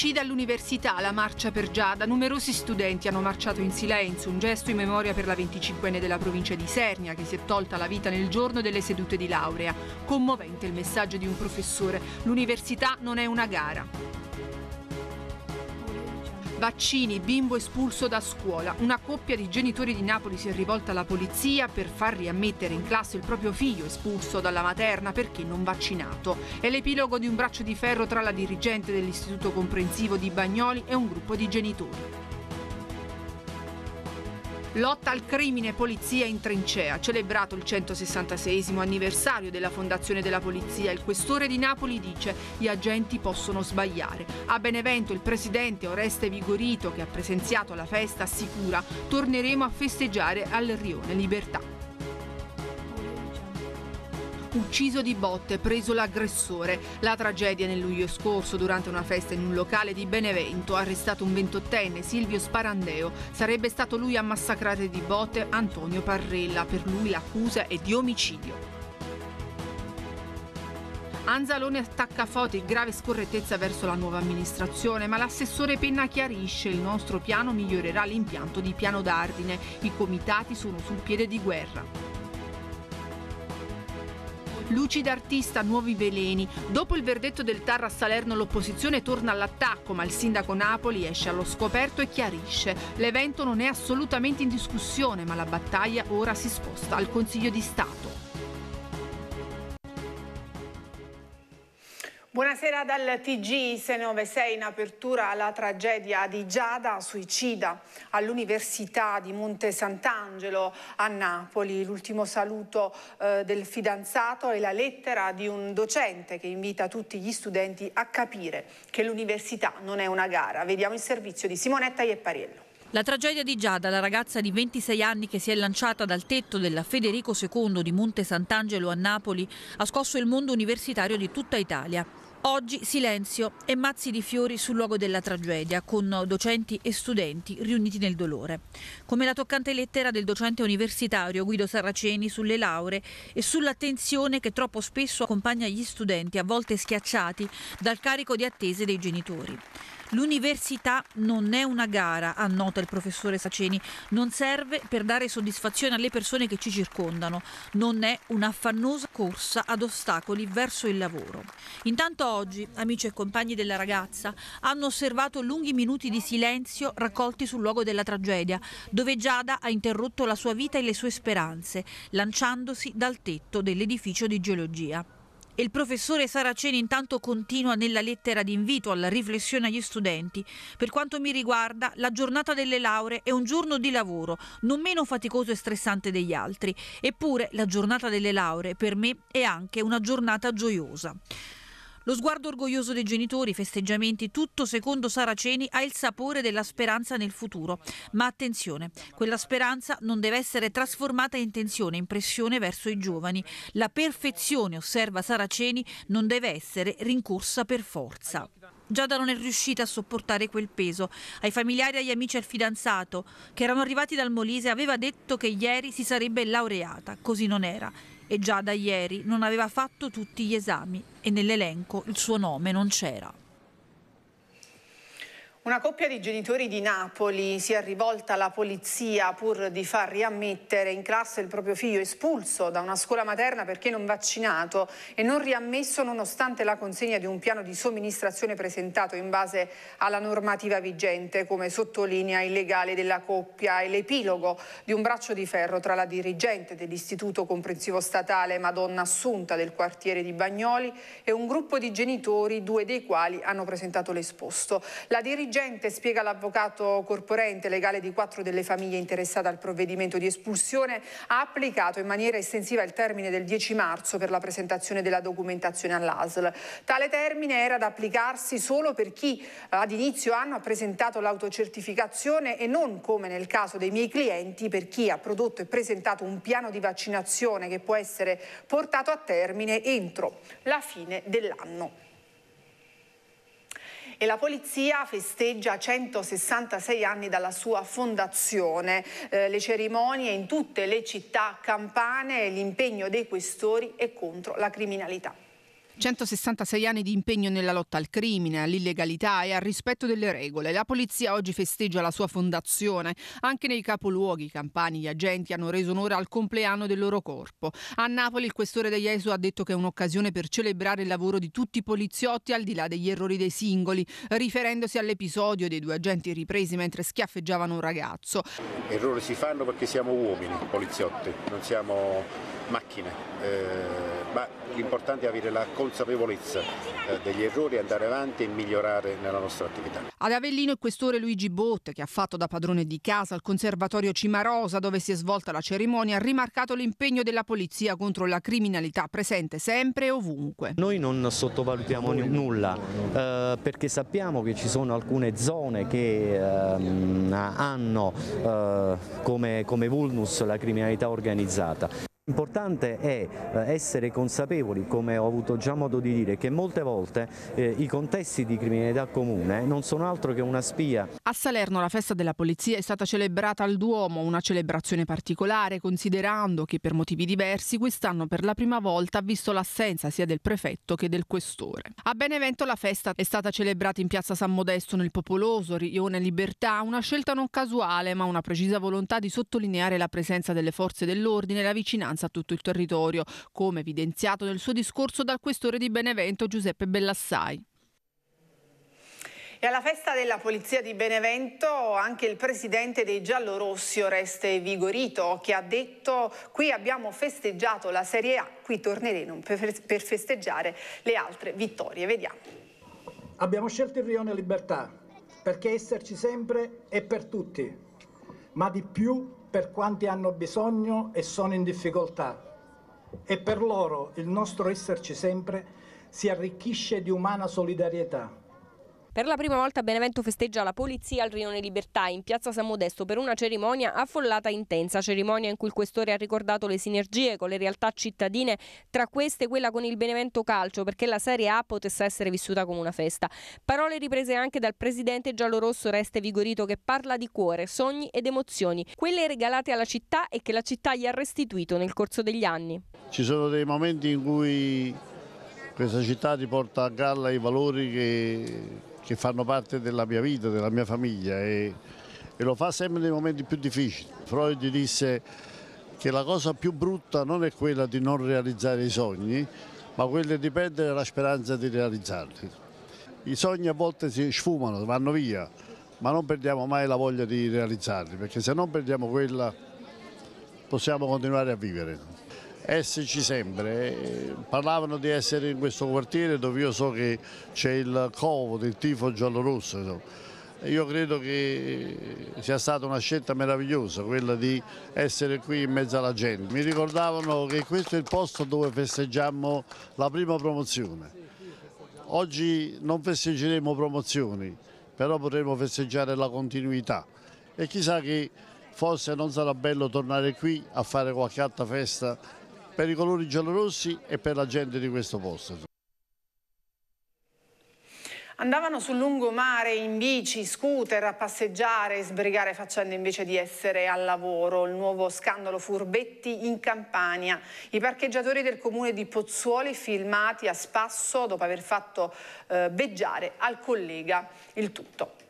omicida all'università, la marcia per Giada. Numerosi studenti hanno marciato in silenzio, un gesto in memoria per la 25enne della provincia di Sernia che si è tolta la vita nel giorno delle sedute di laurea. Commovente il messaggio di un professore, l'università non è una gara. Vaccini, bimbo espulso da scuola. Una coppia di genitori di Napoli si è rivolta alla polizia per far riammettere in classe il proprio figlio espulso dalla materna perché non vaccinato. È l'epilogo di un braccio di ferro tra la dirigente dell'Istituto Comprensivo di Bagnoli e un gruppo di genitori. Lotta al crimine e polizia in trincea, celebrato il 166 anniversario della fondazione della polizia, il questore di Napoli dice gli agenti possono sbagliare. A Benevento il presidente Oreste Vigorito, che ha presenziato la festa, assicura torneremo a festeggiare al Rione Libertà ucciso di botte, preso l'aggressore. La tragedia nel luglio scorso durante una festa in un locale di Benevento, arrestato un ventottenne, Silvio Sparandeo. Sarebbe stato lui a massacrare di botte Antonio Parrella. Per lui l'accusa è di omicidio. Anzalone attacca Foti grave scorrettezza verso la nuova amministrazione, ma l'assessore Penna chiarisce il nostro piano migliorerà l'impianto di piano d'ardine. I comitati sono sul piede di guerra. Lucida artista, nuovi veleni. Dopo il verdetto del TAR a Salerno l'opposizione torna all'attacco, ma il sindaco Napoli esce allo scoperto e chiarisce. L'evento non è assolutamente in discussione, ma la battaglia ora si sposta al Consiglio di Stato. Buonasera dal TG IS96 in apertura alla tragedia di Giada, suicida all'Università di Monte Sant'Angelo a Napoli. L'ultimo saluto eh, del fidanzato e la lettera di un docente che invita tutti gli studenti a capire che l'università non è una gara. Vediamo il servizio di Simonetta Iepparello. La tragedia di Giada, la ragazza di 26 anni che si è lanciata dal tetto della Federico II di Monte Sant'Angelo a Napoli, ha scosso il mondo universitario di tutta Italia. Oggi silenzio e mazzi di fiori sul luogo della tragedia, con docenti e studenti riuniti nel dolore. Come la toccante lettera del docente universitario Guido Saraceni sulle lauree e sull'attenzione che troppo spesso accompagna gli studenti, a volte schiacciati, dal carico di attese dei genitori. L'università non è una gara, annota il professore Saceni, non serve per dare soddisfazione alle persone che ci circondano, non è un'affannosa corsa ad ostacoli verso il lavoro. Intanto oggi, amici e compagni della ragazza, hanno osservato lunghi minuti di silenzio raccolti sul luogo della tragedia, dove Giada ha interrotto la sua vita e le sue speranze, lanciandosi dal tetto dell'edificio di geologia il professore Saraceni intanto continua nella lettera d'invito alla riflessione agli studenti. Per quanto mi riguarda, la giornata delle lauree è un giorno di lavoro, non meno faticoso e stressante degli altri. Eppure la giornata delle lauree per me è anche una giornata gioiosa. Lo sguardo orgoglioso dei genitori, i festeggiamenti, tutto secondo Saraceni ha il sapore della speranza nel futuro. Ma attenzione, quella speranza non deve essere trasformata in tensione, in pressione verso i giovani. La perfezione, osserva Saraceni, non deve essere rincorsa per forza. Giada non è riuscita a sopportare quel peso. Ai familiari e agli amici e al fidanzato, che erano arrivati dal Molise, aveva detto che ieri si sarebbe laureata. Così non era e già da ieri non aveva fatto tutti gli esami e nell'elenco il suo nome non c'era. Una coppia di genitori di Napoli si è rivolta alla polizia pur di far riammettere in classe il proprio figlio espulso da una scuola materna perché non vaccinato e non riammesso nonostante la consegna di un piano di somministrazione presentato in base alla normativa vigente, come sottolinea il legale della coppia e l'epilogo di un braccio di ferro tra la dirigente dell'Istituto Comprensivo Statale Madonna Assunta del quartiere di Bagnoli e un gruppo di genitori, due dei quali hanno presentato l'esposto. La dirigente urgente, spiega l'avvocato corporente, legale di quattro delle famiglie interessate al provvedimento di espulsione, ha applicato in maniera estensiva il termine del 10 marzo per la presentazione della documentazione all'ASL. Tale termine era da applicarsi solo per chi eh, ad inizio anno ha presentato l'autocertificazione e non, come nel caso dei miei clienti, per chi ha prodotto e presentato un piano di vaccinazione che può essere portato a termine entro la fine dell'anno e la polizia festeggia 166 anni dalla sua fondazione. Eh, le cerimonie in tutte le città campane, l'impegno dei questori e contro la criminalità. 166 anni di impegno nella lotta al crimine, all'illegalità e al rispetto delle regole. La polizia oggi festeggia la sua fondazione. Anche nei capoluoghi i campani, gli agenti hanno reso onore al compleanno del loro corpo. A Napoli il questore De ESO ha detto che è un'occasione per celebrare il lavoro di tutti i poliziotti al di là degli errori dei singoli, riferendosi all'episodio dei due agenti ripresi mentre schiaffeggiavano un ragazzo. Errori si fanno perché siamo uomini poliziotti, non siamo macchine. Eh l'importante è avere la consapevolezza eh, degli errori, andare avanti e migliorare nella nostra attività. Ad Avellino il questore Luigi Botte, che ha fatto da padrone di casa al Conservatorio Cimarosa, dove si è svolta la cerimonia, ha rimarcato l'impegno della polizia contro la criminalità presente sempre e ovunque. Noi non sottovalutiamo nulla, eh, perché sappiamo che ci sono alcune zone che eh, hanno eh, come, come vulnus la criminalità organizzata. L'importante è eh, essere consapevoli, come ho avuto già modo di dire, che molte volte eh, i contesti di criminalità comune non sono altro che una spia. A Salerno la festa della polizia è stata celebrata al Duomo, una celebrazione particolare considerando che per motivi diversi quest'anno per la prima volta ha visto l'assenza sia del prefetto che del questore. A Benevento la festa è stata celebrata in piazza San Modesto nel Popoloso, Rione Libertà, una scelta non casuale ma una precisa volontà di sottolineare la presenza delle forze dell'ordine e la vicinanza vicinanza a tutto il territorio, come evidenziato nel suo discorso dal questore di Benevento Giuseppe Bellassai. E alla festa della Polizia di Benevento anche il presidente dei Giallorossi Oreste Vigorito che ha detto qui abbiamo festeggiato la Serie A, qui torneremo per festeggiare le altre vittorie. Vediamo. Abbiamo scelto il Rione Libertà perché esserci sempre è per tutti, ma di più per quanti hanno bisogno e sono in difficoltà e per loro il nostro esserci sempre si arricchisce di umana solidarietà. Per la prima volta Benevento festeggia la polizia al Rione Libertà in piazza San Modesto per una cerimonia affollata e intensa, cerimonia in cui il questore ha ricordato le sinergie con le realtà cittadine, tra queste quella con il Benevento Calcio, perché la Serie A potesse essere vissuta come una festa. Parole riprese anche dal presidente giallorosso Reste Vigorito che parla di cuore, sogni ed emozioni, quelle regalate alla città e che la città gli ha restituito nel corso degli anni. Ci sono dei momenti in cui questa città ti porta a galla i valori che, che fanno parte della mia vita, della mia famiglia e, e lo fa sempre nei momenti più difficili. Freud disse che la cosa più brutta non è quella di non realizzare i sogni, ma quella di perdere la speranza di realizzarli. I sogni a volte si sfumano, vanno via, ma non perdiamo mai la voglia di realizzarli, perché se non perdiamo quella possiamo continuare a vivere esserci eh, sempre. Eh, parlavano di essere in questo quartiere dove io so che c'è il covo del tifo giallorosso. Io credo che sia stata una scelta meravigliosa quella di essere qui in mezzo alla gente. Mi ricordavano che questo è il posto dove festeggiamo la prima promozione. Oggi non festeggeremo promozioni, però potremo festeggiare la continuità e chissà che forse non sarà bello tornare qui a fare qualche altra festa per i colori giallorossi e per la gente di questo posto. Andavano sul lungomare in bici, scooter a passeggiare e sbrigare facendo invece di essere al lavoro. Il nuovo scandalo furbetti in Campania. I parcheggiatori del comune di Pozzuoli filmati a spasso dopo aver fatto eh, beggiare al collega il tutto.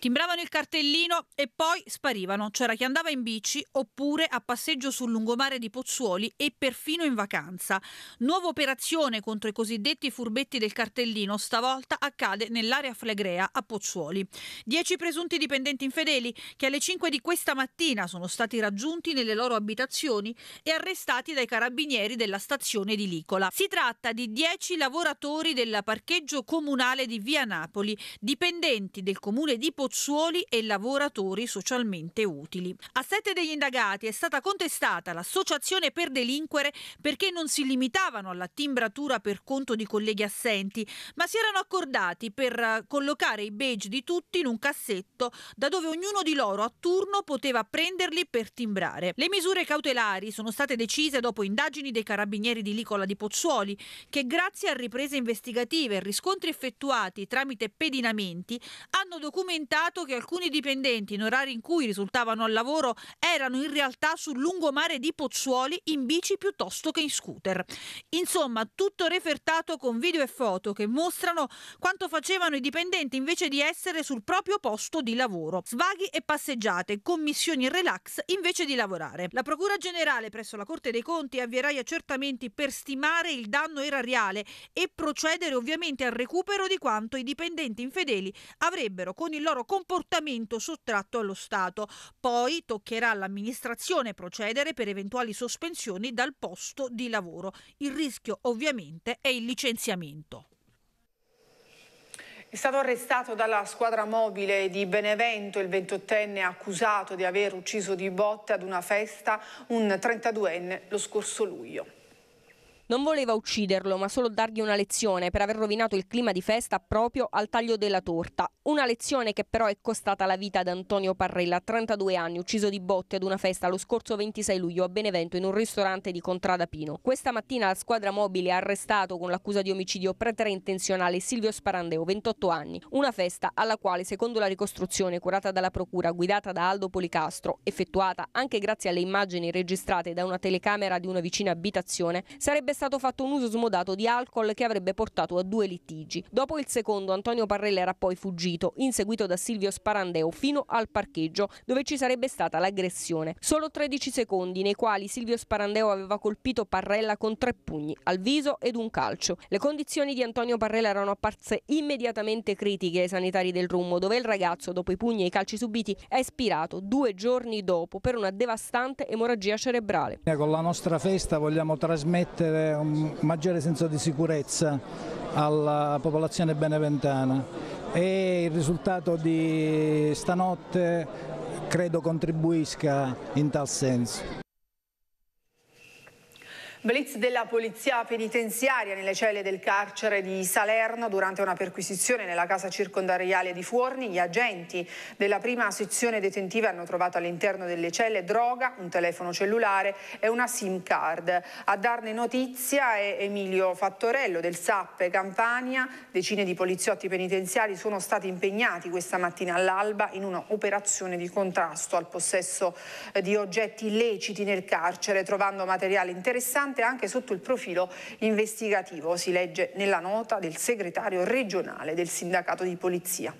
Timbravano il cartellino e poi sparivano. C'era chi andava in bici oppure a passeggio sul lungomare di Pozzuoli e perfino in vacanza. Nuova operazione contro i cosiddetti furbetti del cartellino stavolta accade nell'area flegrea a Pozzuoli. Dieci presunti dipendenti infedeli che alle 5 di questa mattina sono stati raggiunti nelle loro abitazioni e arrestati dai carabinieri della stazione di Licola. Si tratta di dieci lavoratori del parcheggio comunale di Via Napoli, dipendenti del comune di Pozzuoli pozzuoli e lavoratori socialmente utili. A sette degli indagati è stata contestata l'associazione per delinquere perché non si limitavano alla timbratura per conto di colleghi assenti, ma si erano accordati per collocare i badge di tutti in un cassetto da dove ognuno di loro a turno poteva prenderli per timbrare. Le misure cautelari sono state decise dopo indagini dei carabinieri di Licola di Pozzuoli che grazie a riprese investigative e riscontri effettuati tramite pedinamenti hanno documentato risultato che alcuni dipendenti in orari in cui risultavano al lavoro erano in realtà sul lungomare di Pozzuoli in bici piuttosto che in scooter. Insomma, tutto refertato con video e foto che mostrano quanto facevano i dipendenti invece di essere sul proprio posto di lavoro. Svaghi e passeggiate, commissioni e relax invece di lavorare. La Procura Generale presso la Corte dei Conti avvierà gli accertamenti per stimare il danno erariale e procedere ovviamente al recupero di quanto i dipendenti infedeli avrebbero con il loro comportamento sottratto allo Stato. Poi toccherà all'amministrazione procedere per eventuali sospensioni dal posto di lavoro. Il rischio ovviamente è il licenziamento. È stato arrestato dalla squadra mobile di Benevento il 28enne accusato di aver ucciso di botte ad una festa un 32enne lo scorso luglio. Non voleva ucciderlo, ma solo dargli una lezione per aver rovinato il clima di festa proprio al taglio della torta. Una lezione che però è costata la vita ad Antonio Parrella, 32 anni, ucciso di botte ad una festa lo scorso 26 luglio a Benevento in un ristorante di Contrada Pino. Questa mattina la squadra mobile ha arrestato con l'accusa di omicidio preterintenzionale Silvio Sparandeo, 28 anni. Una festa alla quale, secondo la ricostruzione curata dalla procura guidata da Aldo Policastro, effettuata anche grazie alle immagini registrate da una telecamera di una vicina abitazione, sarebbe stata stato fatto un uso smodato di alcol che avrebbe portato a due litigi. Dopo il secondo, Antonio Parrella era poi fuggito, inseguito da Silvio Sparandeo fino al parcheggio, dove ci sarebbe stata l'aggressione. Solo 13 secondi, nei quali Silvio Sparandeo aveva colpito Parrella con tre pugni, al viso ed un calcio. Le condizioni di Antonio Parrella erano apparse immediatamente critiche ai sanitari del Rummo, dove il ragazzo, dopo i pugni e i calci subiti, è ispirato due giorni dopo per una devastante emorragia cerebrale. Con la nostra festa vogliamo trasmettere un maggiore senso di sicurezza alla popolazione beneventana e il risultato di stanotte credo contribuisca in tal senso. Blitz della polizia penitenziaria nelle celle del carcere di Salerno durante una perquisizione nella casa circondariale di Fuorni. Gli agenti della prima sezione detentiva hanno trovato all'interno delle celle droga, un telefono cellulare e una SIM card. A darne notizia è Emilio Fattorello del SAP Campania. Decine di poliziotti penitenziari sono stati impegnati questa mattina all'alba in un'operazione di contrasto al possesso eh, di oggetti illeciti nel carcere, trovando materiale interessante importante anche sotto il profilo investigativo, si legge nella nota del segretario regionale del sindacato di polizia.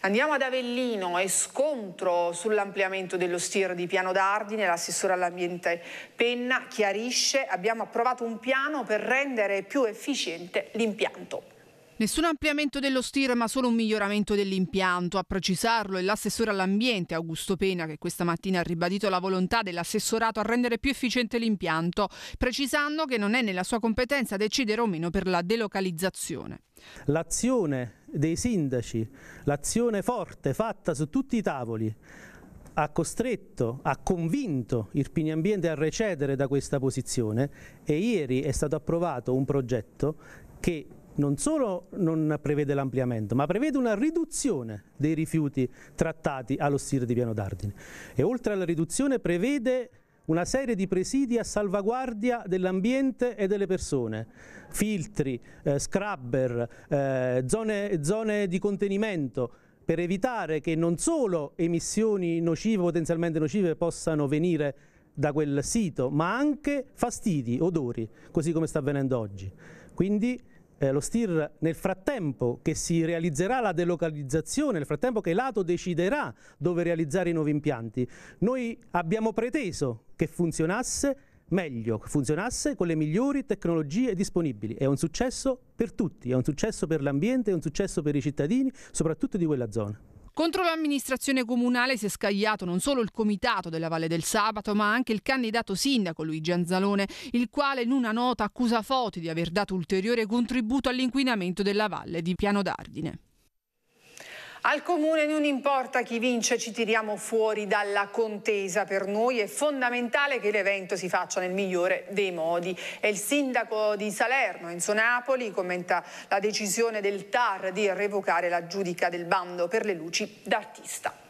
Andiamo ad Avellino e scontro sull'ampliamento dello STIR di Piano d'Ardine, l'assessore all'ambiente Penna chiarisce abbiamo approvato un piano per rendere più efficiente l'impianto. Nessun ampliamento dello STIR ma solo un miglioramento dell'impianto. A precisarlo è l'assessore all'ambiente Augusto Pena che questa mattina ha ribadito la volontà dell'assessorato a rendere più efficiente l'impianto, precisando che non è nella sua competenza decidere o meno per la delocalizzazione. L'azione dei sindaci, l'azione forte fatta su tutti i tavoli ha costretto, ha convinto Irpini Ambiente a recedere da questa posizione e ieri è stato approvato un progetto che non solo non prevede l'ampliamento, ma prevede una riduzione dei rifiuti trattati allo stile di Piano d'Ardine. E oltre alla riduzione prevede una serie di presidi a salvaguardia dell'ambiente e delle persone, filtri, eh, scrubber, eh, zone, zone di contenimento, per evitare che non solo emissioni nocive, potenzialmente nocive, possano venire da quel sito, ma anche fastidi, odori, così come sta avvenendo oggi. Quindi eh, lo STIR nel frattempo che si realizzerà la delocalizzazione, nel frattempo che l'ATO deciderà dove realizzare i nuovi impianti. Noi abbiamo preteso che funzionasse meglio, che funzionasse con le migliori tecnologie disponibili. È un successo per tutti, è un successo per l'ambiente, è un successo per i cittadini, soprattutto di quella zona. Contro l'amministrazione comunale si è scagliato non solo il comitato della Valle del Sabato, ma anche il candidato sindaco Luigi Anzalone, il quale in una nota accusa Foti di aver dato ulteriore contributo all'inquinamento della valle di Piano d'Ardine. Al Comune non importa chi vince, ci tiriamo fuori dalla contesa. Per noi è fondamentale che l'evento si faccia nel migliore dei modi. È il sindaco di Salerno, Enzo Napoli, commenta la decisione del TAR di revocare la giudica del bando per le luci d'artista.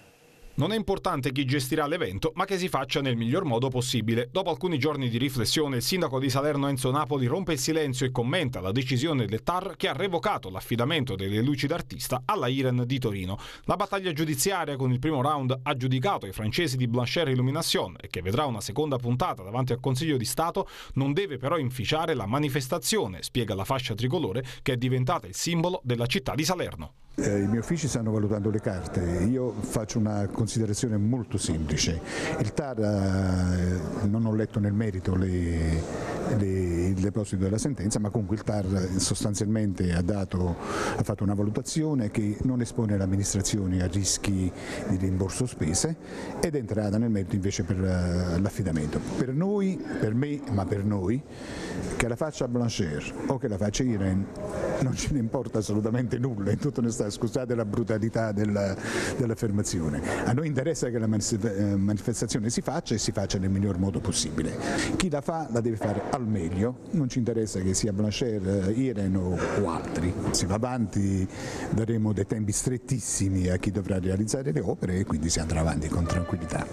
Non è importante chi gestirà l'evento, ma che si faccia nel miglior modo possibile. Dopo alcuni giorni di riflessione, il sindaco di Salerno Enzo Napoli rompe il silenzio e commenta la decisione del TAR che ha revocato l'affidamento delle luci d'artista alla Iren di Torino. La battaglia giudiziaria con il primo round ha giudicato i francesi di Blanchère Illumination e che vedrà una seconda puntata davanti al Consiglio di Stato, non deve però inficiare la manifestazione, spiega la fascia tricolore che è diventata il simbolo della città di Salerno. Eh, I miei uffici stanno valutando le carte, io faccio una considerazione molto semplice. Il TAR, eh, non ho letto nel merito le, il deposito della sentenza, ma comunque il TAR sostanzialmente ha, dato, ha fatto una valutazione che non espone l'amministrazione a rischi di rimborso spese ed è entrata nel merito invece per eh, l'affidamento. Per noi, per me, ma per noi, che la faccia Blanchard o che la faccia Irene non ce ne importa assolutamente nulla, in tutta onestà, scusate la brutalità dell'affermazione. a noi interessa che la eh, manifestazione si faccia e si faccia nel miglior modo possibile. Chi la fa la deve fare al meglio, non ci interessa che sia Blanchet, eh, Iren o, o altri, si va avanti, daremo dei tempi strettissimi a chi dovrà realizzare le opere e quindi si andrà avanti con tranquillità.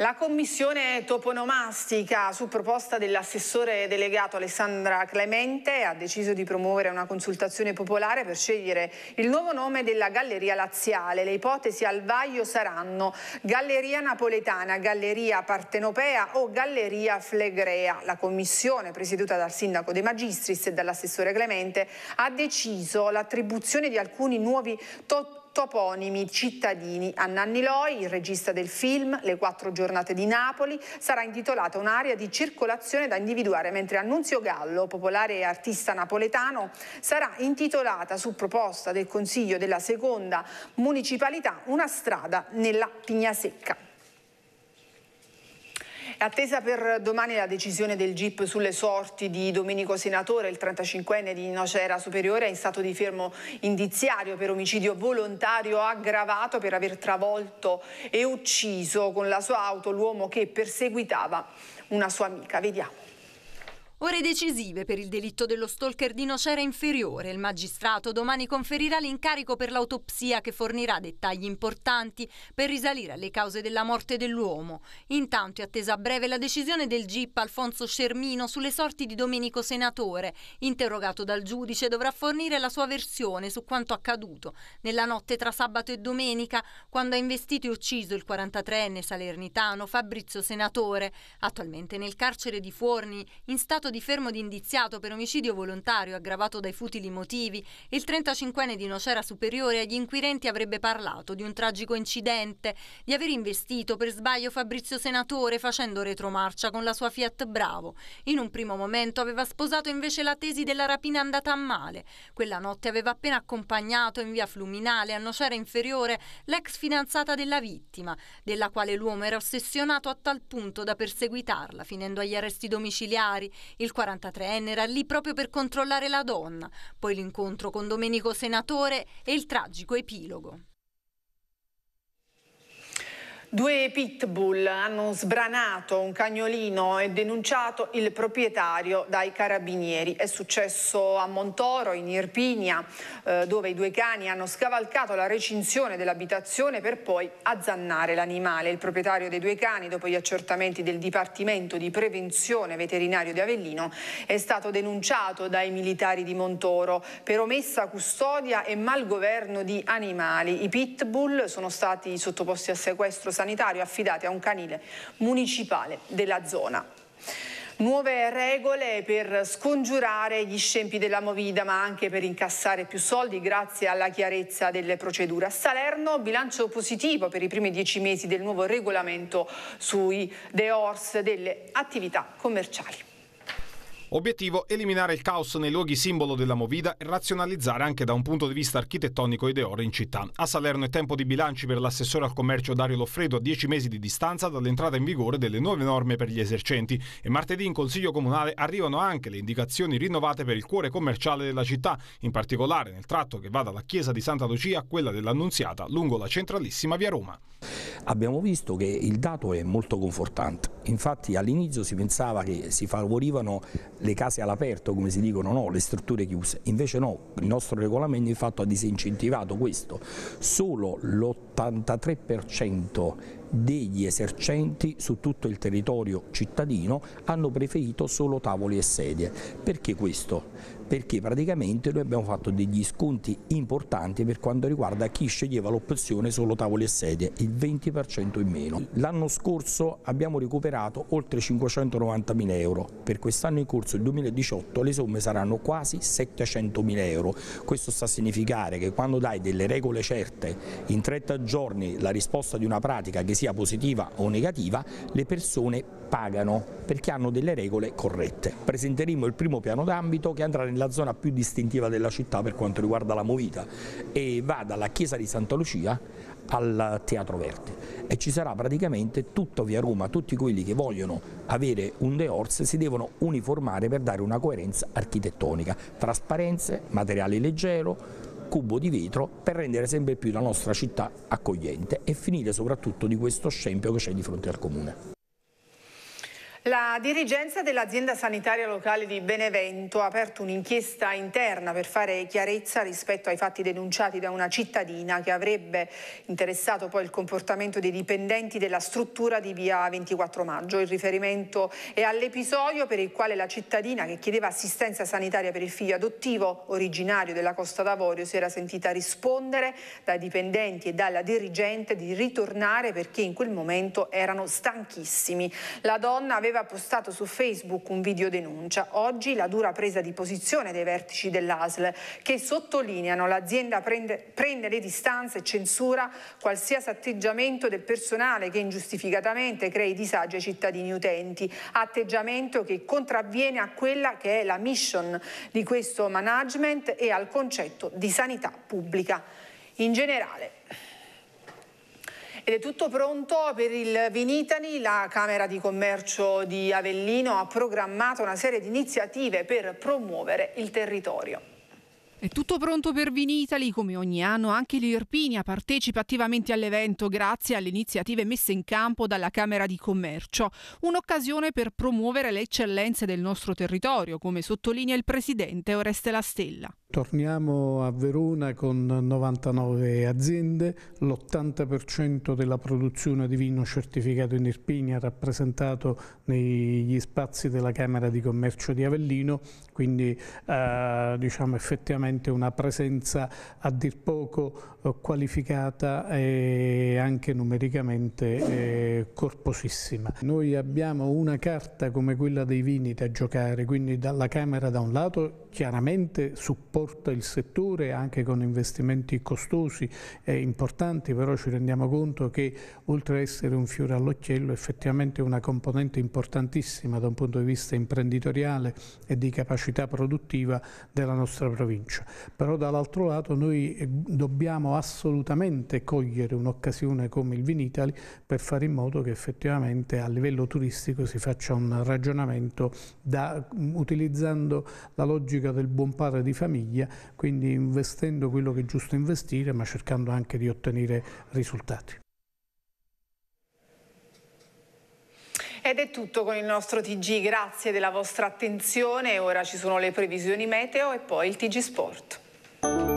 La commissione toponomastica, su proposta dell'assessore delegato Alessandra Clemente, ha deciso di promuovere una consultazione popolare per scegliere il nuovo nome della Galleria Laziale. Le ipotesi al vaglio saranno Galleria Napoletana, Galleria Partenopea o Galleria Flegrea. La commissione, presieduta dal sindaco De Magistris e dall'assessore Clemente, ha deciso l'attribuzione di alcuni nuovi toponomastici toponimi cittadini. A Nanni Loi, il regista del film Le quattro giornate di Napoli, sarà intitolata un'area di circolazione da individuare, mentre Annunzio Gallo, popolare artista napoletano, sarà intitolata su proposta del Consiglio della seconda municipalità una strada nella Pignasecca. È attesa per domani la decisione del GIP sulle sorti di Domenico Senatore, il 35enne di Nocera Superiore, in stato di fermo indiziario per omicidio volontario aggravato per aver travolto e ucciso con la sua auto l'uomo che perseguitava una sua amica. Vediamo. Ore decisive per il delitto dello stalker di Nocera Inferiore. Il magistrato domani conferirà l'incarico per l'autopsia che fornirà dettagli importanti per risalire alle cause della morte dell'uomo. Intanto è attesa a breve la decisione del GIP Alfonso Scermino sulle sorti di Domenico Senatore. Interrogato dal giudice dovrà fornire la sua versione su quanto accaduto nella notte tra sabato e domenica quando ha investito e ucciso il 43enne salernitano Fabrizio Senatore, attualmente nel carcere di Forni in stato stato di fermo di indiziato per omicidio volontario aggravato dai futili motivi, il 35enne di Nocera Superiore agli inquirenti avrebbe parlato di un tragico incidente, di aver investito per sbaglio Fabrizio Senatore facendo retromarcia con la sua Fiat Bravo. In un primo momento aveva sposato invece la tesi della rapina andata a male. Quella notte aveva appena accompagnato in via Fluminale a Nocera Inferiore l'ex fidanzata della vittima, della quale l'uomo era ossessionato a tal punto da perseguitarla, finendo agli arresti domiciliari, il 43enne era lì proprio per controllare la donna, poi l'incontro con Domenico Senatore e il tragico epilogo. Due pitbull hanno sbranato un cagnolino e denunciato il proprietario dai carabinieri. È successo a Montoro, in Irpinia, eh, dove i due cani hanno scavalcato la recinzione dell'abitazione per poi azzannare l'animale. Il proprietario dei due cani, dopo gli accertamenti del Dipartimento di Prevenzione Veterinario di Avellino, è stato denunciato dai militari di Montoro per omessa custodia e malgoverno di animali. I pitbull sono stati sottoposti a sequestro sanitario affidate a un canile municipale della zona. Nuove regole per scongiurare gli scempi della Movida ma anche per incassare più soldi grazie alla chiarezza delle procedure. A Salerno bilancio positivo per i primi dieci mesi del nuovo regolamento sui deors delle attività commerciali. Obiettivo eliminare il caos nei luoghi simbolo della Movida e razionalizzare anche da un punto di vista architettonico e deori in città. A Salerno è tempo di bilanci per l'assessore al commercio Dario Loffredo a 10 mesi di distanza dall'entrata in vigore delle nuove norme per gli esercenti e martedì in Consiglio Comunale arrivano anche le indicazioni rinnovate per il cuore commerciale della città, in particolare nel tratto che va dalla chiesa di Santa Lucia a quella dell'Annunziata lungo la centralissima via Roma. Abbiamo visto che il dato è molto confortante, infatti all'inizio si pensava che si favorivano le case all'aperto, come si dicono, no, le strutture chiuse. Invece no, il nostro regolamento infatti ha disincentivato questo. Solo l'8 83% degli esercenti su tutto il territorio cittadino hanno preferito solo tavoli e sedie. Perché questo? Perché praticamente noi abbiamo fatto degli sconti importanti per quanto riguarda chi sceglieva l'opzione solo tavoli e sedie, il 20% in meno. L'anno scorso abbiamo recuperato oltre 590.000 euro, per quest'anno in corso il 2018 le somme saranno quasi 700.000 euro. Questo sta a significare che quando dai delle regole certe in 30 giorni giorni la risposta di una pratica che sia positiva o negativa, le persone pagano perché hanno delle regole corrette. Presenteremo il primo piano d'ambito che andrà nella zona più distintiva della città per quanto riguarda la movita e va dalla chiesa di Santa Lucia al Teatro Verde e ci sarà praticamente tutto via Roma, tutti quelli che vogliono avere un De Horse si devono uniformare per dare una coerenza architettonica, trasparenze, materiale leggero, cubo di vetro per rendere sempre più la nostra città accogliente e finire soprattutto di questo scempio che c'è di fronte al comune. La dirigenza dell'azienda sanitaria locale di Benevento ha aperto un'inchiesta interna per fare chiarezza rispetto ai fatti denunciati da una cittadina che avrebbe interessato poi il comportamento dei dipendenti della struttura di via 24 maggio. Il riferimento è all'episodio per il quale la cittadina che chiedeva assistenza sanitaria per il figlio adottivo originario della Costa d'Avorio si era sentita rispondere dai dipendenti e dalla dirigente di ritornare perché in quel momento erano stanchissimi. La donna aveva aveva postato su Facebook un video denuncia. Oggi la dura presa di posizione dei vertici dell'ASL che sottolineano l'azienda prende, prende le distanze e censura qualsiasi atteggiamento del personale che ingiustificatamente crei disagi ai cittadini utenti, atteggiamento che contravviene a quella che è la mission di questo management e al concetto di sanità pubblica. In generale ed è tutto pronto per il Vinitani. La Camera di Commercio di Avellino ha programmato una serie di iniziative per promuovere il territorio. È tutto pronto per Vinitali, come ogni anno anche l'Irpinia partecipa attivamente all'evento grazie alle iniziative messe in campo dalla Camera di Commercio, un'occasione per promuovere le eccellenze del nostro territorio, come sottolinea il presidente Oreste La Stella. Torniamo a Verona con 99 aziende, l'80% della produzione di vino certificato in Irpinia rappresentato negli spazi della Camera di Commercio di Avellino, quindi eh, diciamo effettivamente una presenza a dir poco eh, qualificata e anche numericamente eh, corposissima. Noi abbiamo una carta come quella dei vini da giocare, quindi dalla Camera da un lato chiaramente supporta porta il settore anche con investimenti costosi e importanti, però ci rendiamo conto che oltre ad essere un fiore all'occhiello effettivamente una componente importantissima da un punto di vista imprenditoriale e di capacità produttiva della nostra provincia. Però dall'altro lato noi eh, dobbiamo assolutamente cogliere un'occasione come il Vinitali per fare in modo che effettivamente a livello turistico si faccia un ragionamento da, utilizzando la logica del buon padre di famiglia famiglia, quindi investendo quello che è giusto investire ma cercando anche di ottenere risultati. Ed è tutto con il nostro TG, grazie della vostra attenzione. Ora ci sono le previsioni meteo e poi il TG Sport.